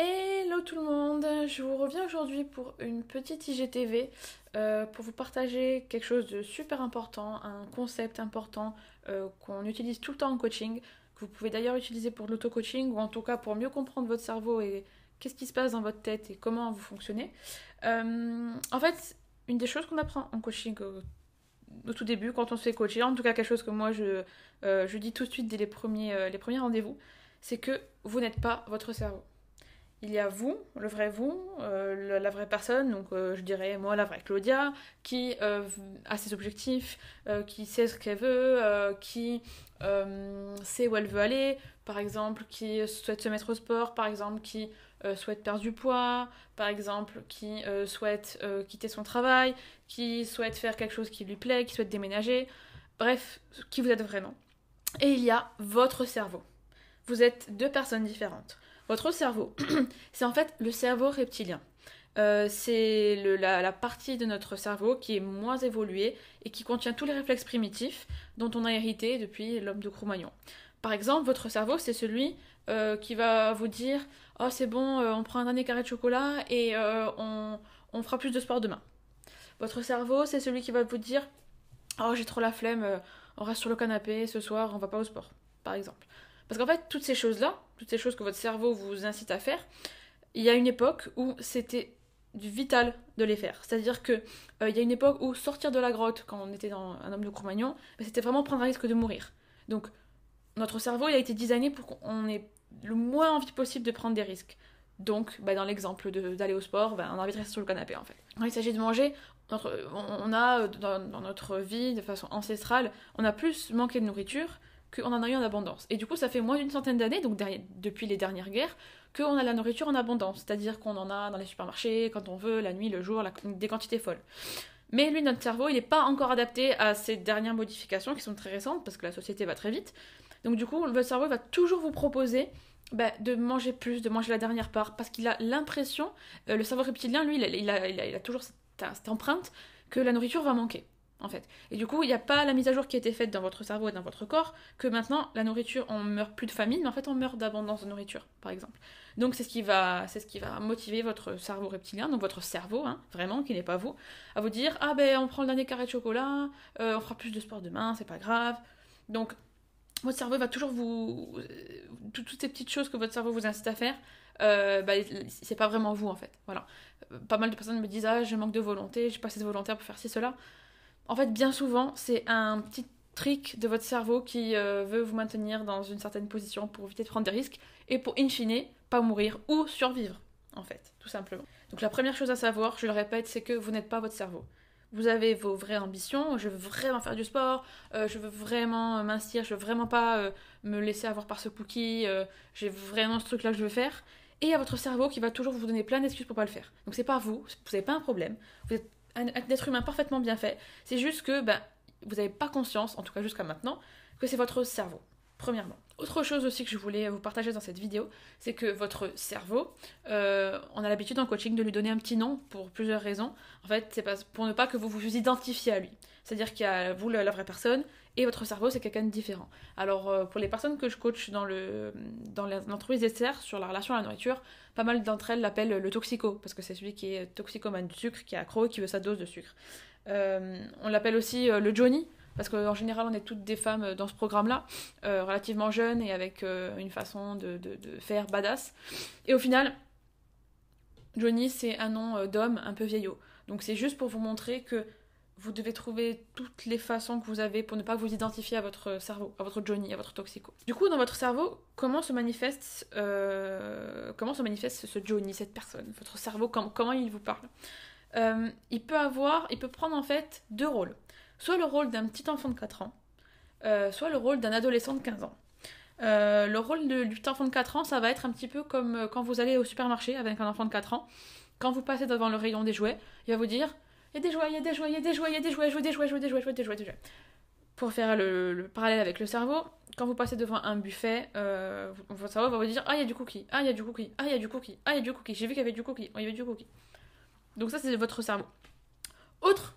Hello tout le monde, je vous reviens aujourd'hui pour une petite IGTV euh, pour vous partager quelque chose de super important, un concept important euh, qu'on utilise tout le temps en coaching, que vous pouvez d'ailleurs utiliser pour l'auto-coaching ou en tout cas pour mieux comprendre votre cerveau et qu'est-ce qui se passe dans votre tête et comment vous fonctionnez. Euh, en fait, une des choses qu'on apprend en coaching au tout début, quand on se fait coacher, en tout cas quelque chose que moi je, je dis tout de suite dès les premiers, les premiers rendez-vous, c'est que vous n'êtes pas votre cerveau il y a vous, le vrai vous, euh, la vraie personne, donc euh, je dirais moi la vraie Claudia, qui euh, a ses objectifs, qui sait ce qu'elle veut, qui sait où elle veut aller, par exemple, qui souhaite se mettre au sport, par exemple, qui souhaite perdre du poids, par exemple, qui souhaite quitter son travail, qui souhaite faire quelque chose qui lui plaît, qui souhaite déménager, bref, qui vous êtes vraiment. Et il y a votre cerveau. Vous êtes deux personnes différentes votre cerveau, c'est en fait le cerveau reptilien. Euh, c'est la, partie de notre cerveau qui est moins évoluée et qui contient tous les réflexes primitifs dont on a hérité depuis l'homme de Cro-Magnon. Par exemple, votre cerveau, c'est celui euh, qui va vous dire « Oh, c'est bon, euh, on prend un dernier carré de chocolat et on, fera plus de sport demain. » Votre cerveau, c'est celui qui va vous dire « Oh, j'ai trop la flemme, on reste sur le canapé ce soir, on va pas au sport. » Par exemple. Parce qu'en fait, toutes ces choses-là, toutes ces choses que votre cerveau vous incite à faire, il y a une époque où c'était du vital de les faire. C'est-à-dire que euh, il y a une époque où sortir de la grotte quand on était dans un homme de Cro-Magnon, bah, c'était vraiment prendre un risque de mourir. Donc notre cerveau il a été designé pour qu'on ait le moins envie possible de prendre des risques. Donc bah, dans l'exemple d'aller au sport, bah, on a envie de rester sur le canapé en fait. Quand il s'agit de manger, on a dans, notre vie de façon ancestrale, on a plus manqué de nourriture qu'on en a eu en abondance. Et du coup, ça fait moins d'une centaine d'années, donc depuis les dernières guerres, qu'on a la nourriture en abondance. C'est-à-dire qu'on en a dans les supermarchés, quand on veut, la nuit, le jour, des quantités folles. Mais lui, notre cerveau, il n'est pas encore adapté à ces dernières modifications qui sont très récentes, parce que la société va très vite. Donc du coup, le cerveau va toujours vous proposer bah, de manger plus, de manger la dernière part, parce qu'il a l'impression, euh, le cerveau reptilien, lui, il a, toujours cette empreinte que la nourriture va manquer en fait. Et du coup, il n'y a pas la mise à jour qui a été faite dans votre cerveau et dans votre corps que maintenant, la nourriture, on meurt plus de famine, mais en fait, on meurt d'abondance de nourriture, par exemple. Donc, c'est ce qui va, c'est ce qui va motiver votre cerveau reptilien, donc votre cerveau, hein, vraiment, qui n'est pas vous, à vous dire ah ben, on prend le dernier carré de chocolat, euh, on fera plus de sport demain, c'est pas grave. Donc, votre cerveau va toujours vous, euh, toutes ces petites choses que votre cerveau vous incite à faire, euh, ben, c'est pas vraiment vous en fait. Voilà. Pas mal de personnes me disent ah je manque de volonté, j'ai pas assez de volontaire pour faire ci cela. En fait, bien souvent, c'est un petit trick de votre cerveau qui euh, veut vous maintenir dans une certaine position pour éviter de prendre des risques et pour, in fine, pas mourir ou survivre, en fait, tout simplement. Donc la première chose à savoir, je le répète, c'est que vous n'êtes pas votre cerveau. Vous avez vos vraies ambitions, je veux vraiment faire du sport, euh, je veux vraiment euh, m'instir, je veux vraiment pas me laisser avoir par ce cookie, j'ai vraiment ce truc-là que je veux faire. Et il y a votre cerveau qui va toujours vous donner plein d'excuses pour pas le faire. Donc c'est pas vous, vous n'avez pas un problème, vous un, être humain parfaitement bien fait. C'est juste que ben, vous n'avez pas conscience, en tout cas jusqu'à maintenant, que c'est votre cerveau, premièrement. Autre chose aussi que je voulais vous partager dans cette vidéo, c'est que votre cerveau, euh, on a l'habitude en coaching de lui donner un petit nom pour plusieurs raisons. En fait, c'est pour ne pas que vous vous identifiez à lui. C'est-à-dire qu'il y a vous, la vraie personne, et votre cerveau, c'est quelqu'un de différent. Alors, euh, pour les personnes que je coach dans l'entreprise le, dans sur la relation à la nourriture, pas mal d'entre elles l'appellent le toxico, parce que c'est celui qui est toxicomane du sucre, qui est accro et qui veut sa dose de sucre. Euh, on l'appelle aussi euh, le Johnny, parce qu'en général, on est toutes des femmes dans ce programme-là, relativement jeunes et avec une façon de faire badass. Et au final, Johnny, c'est un nom d'homme un peu vieillot. Donc c'est juste pour vous montrer que vous devez trouver toutes les façons que vous avez pour ne pas vous identifier à votre cerveau, à votre Johnny, à votre toxico. Du coup, dans votre cerveau, comment se manifeste, euh, comment se manifeste ce Johnny, cette personne Votre cerveau, comment, comment il vous parle euh, Il peut avoir, il peut prendre en fait deux rôles. Soit le rôle d'un petit enfant de 4 ans, euh, soit le rôle d'un adolescent de 15 ans. le rôle du petit enfant de 4 ans, ça va être un petit peu comme quand vous allez au supermarché avec un enfant de 4 ans. Quand vous passez devant le rayon des jouets, il va vous dire il y a des joies, il y a des joies, il y a des joies, il y a des joies, je des joies, des joies, des jouets, des joies... Pour faire le, parallèle avec le cerveau, quand vous passez devant un buffet, euh, votre cerveau va vous dire Ah, il y a du cookie, ah, il y a du cookie, ah, il y a du cookie, ah, il y a du cookie, j'ai vu qu'il y avait du cookie, il y avait du cookie. Donc, ça, c'est votre cerveau. Autre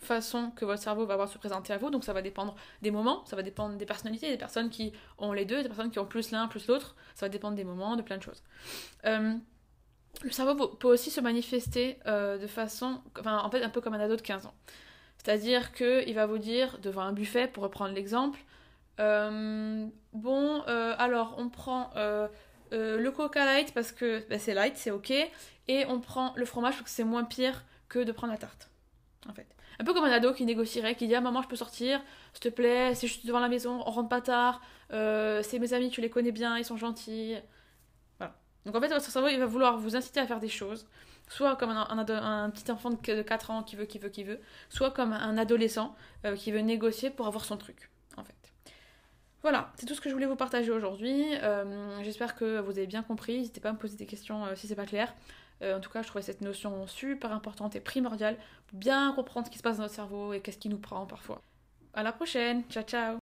façon que votre cerveau va voir se présenter à vous. Donc ça va dépendre des moments, ça va dépendre des personnalités, des personnes qui ont les deux, des personnes qui ont plus l'un, plus l'autre. Ça va dépendre des moments, de plein de choses. Euh, le cerveau peut aussi se manifester euh, de façon, enfin, en fait, un peu comme un ado de 15 ans. C'est-à-dire qu'il va vous dire, devant un buffet, pour reprendre l'exemple, euh, bon, euh, alors on prend le coca light parce que ben, c'est light, c'est ok, et on prend le fromage parce que c'est moins pire que de prendre la tarte. En fait. Un peu comme un ado qui négocierait, qui dit ah, maman, je peux sortir, s'il te plaît, c'est juste devant la maison, on rentre pas tard, c'est mes amis, tu les connais bien, ils sont gentils. Donc en fait, votre cerveau, il va vouloir vous inciter à faire des choses, soit comme un, petit enfant de 4 ans qui veut, qui veut, qui veut, soit comme un adolescent euh, qui veut négocier pour avoir son truc, en fait. Voilà, c'est tout ce que je voulais vous partager aujourd'hui. Euh, j'espère que vous avez bien compris. N'hésitez pas à me poser des questions euh, si c'est pas clair. en tout cas, je trouvais cette notion super importante et primordiale pour bien comprendre ce qui se passe dans notre cerveau et qu'est-ce qui nous prend parfois. À la prochaine, ciao ciao